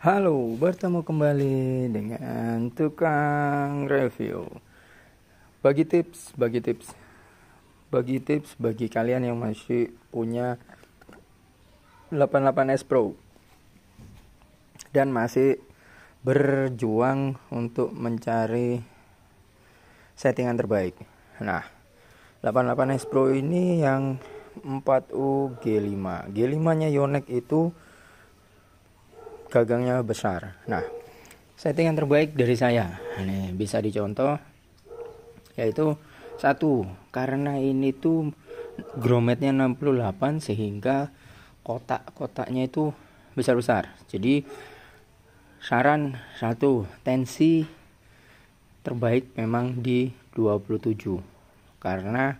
Halo, bertemu kembali dengan tukang review. Bagi tips, bagi tips, bagi tips bagi kalian yang masih punya 88S Pro dan masih berjuang untuk mencari settingan terbaik. Nah, 88S Pro ini yang 4U G5. G5-nya Yonex itu gagangnya besar nah setting yang terbaik dari saya ini bisa dicontoh yaitu satu karena ini tuh grometnya 68 sehingga kotak-kotaknya itu besar-besar jadi saran satu tensi terbaik memang di 27 karena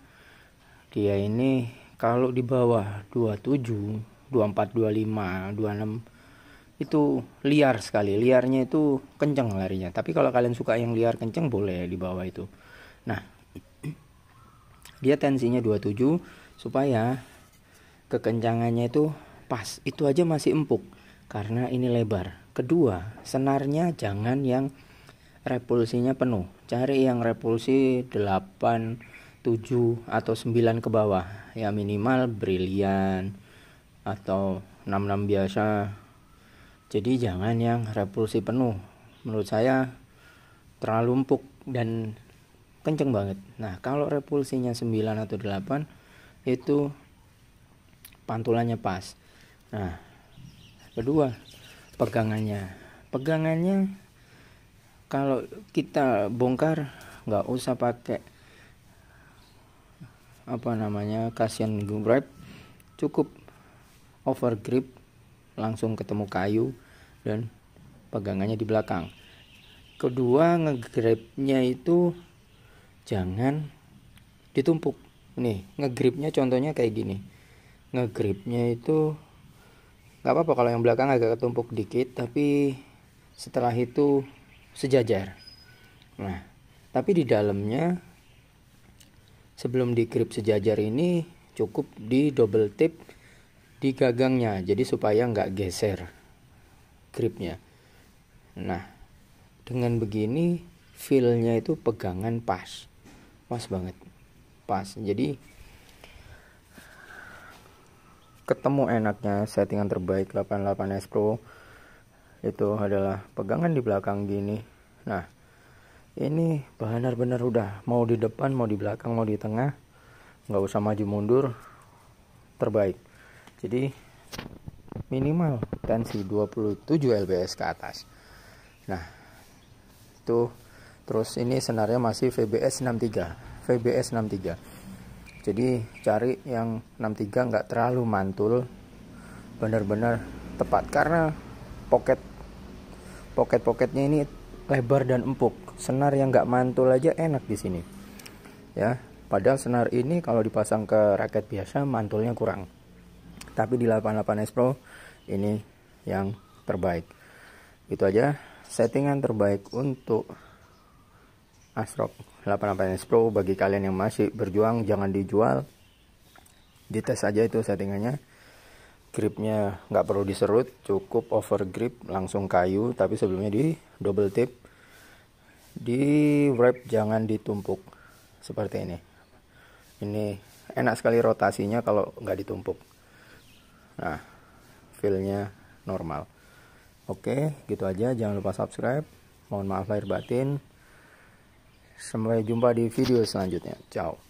dia ini kalau di bawah 27 24 25 26 itu liar sekali liarnya itu kenceng larinya tapi kalau kalian suka yang liar kenceng boleh di bawah itu nah dia tensinya 27 supaya kekencangannya itu pas itu aja masih empuk karena ini lebar kedua senarnya jangan yang repulsinya penuh cari yang repulsi 8 7 atau 9 ke bawah ya minimal brilian atau 66 biasa jadi jangan yang repulsi penuh. Menurut saya terlalu empuk dan kenceng banget. Nah, kalau repulsinya 9 atau 8 itu pantulannya pas. Nah, kedua, pegangannya. Pegangannya kalau kita bongkar nggak usah pakai apa namanya kasian grip cukup over grip langsung ketemu kayu dan pegangannya di belakang kedua ngegripnya itu jangan ditumpuk nih ngegripnya contohnya kayak gini ngegripnya itu nggak apa-apa kalau yang belakang agak ketumpuk dikit tapi setelah itu sejajar nah tapi di dalamnya sebelum di grip sejajar ini cukup di double tip di gagangnya jadi supaya nggak geser gripnya nah dengan begini feelnya itu pegangan pas pas banget pas jadi ketemu enaknya settingan terbaik 88S Pro itu adalah pegangan di belakang gini nah ini benar-benar udah mau di depan mau di belakang mau di tengah nggak usah maju mundur terbaik jadi minimal tensi 27 lbs ke atas nah itu terus ini senarnya masih VBS 63 VBS 63 jadi cari yang 63 nggak terlalu mantul benar-benar tepat karena pocket pocket pocketnya ini lebar dan empuk senar yang nggak mantul aja enak di sini ya padahal senar ini kalau dipasang ke raket biasa mantulnya kurang tapi di 88s Pro ini yang terbaik itu aja settingan terbaik untuk Asrock 88s Pro bagi kalian yang masih berjuang jangan dijual dites aja itu settingannya gripnya nggak perlu diserut cukup over grip langsung kayu tapi sebelumnya di double tip di wrap jangan ditumpuk seperti ini ini enak sekali rotasinya kalau nggak ditumpuk nah feelnya normal oke gitu aja jangan lupa subscribe mohon maaf lahir batin sampai jumpa di video selanjutnya ciao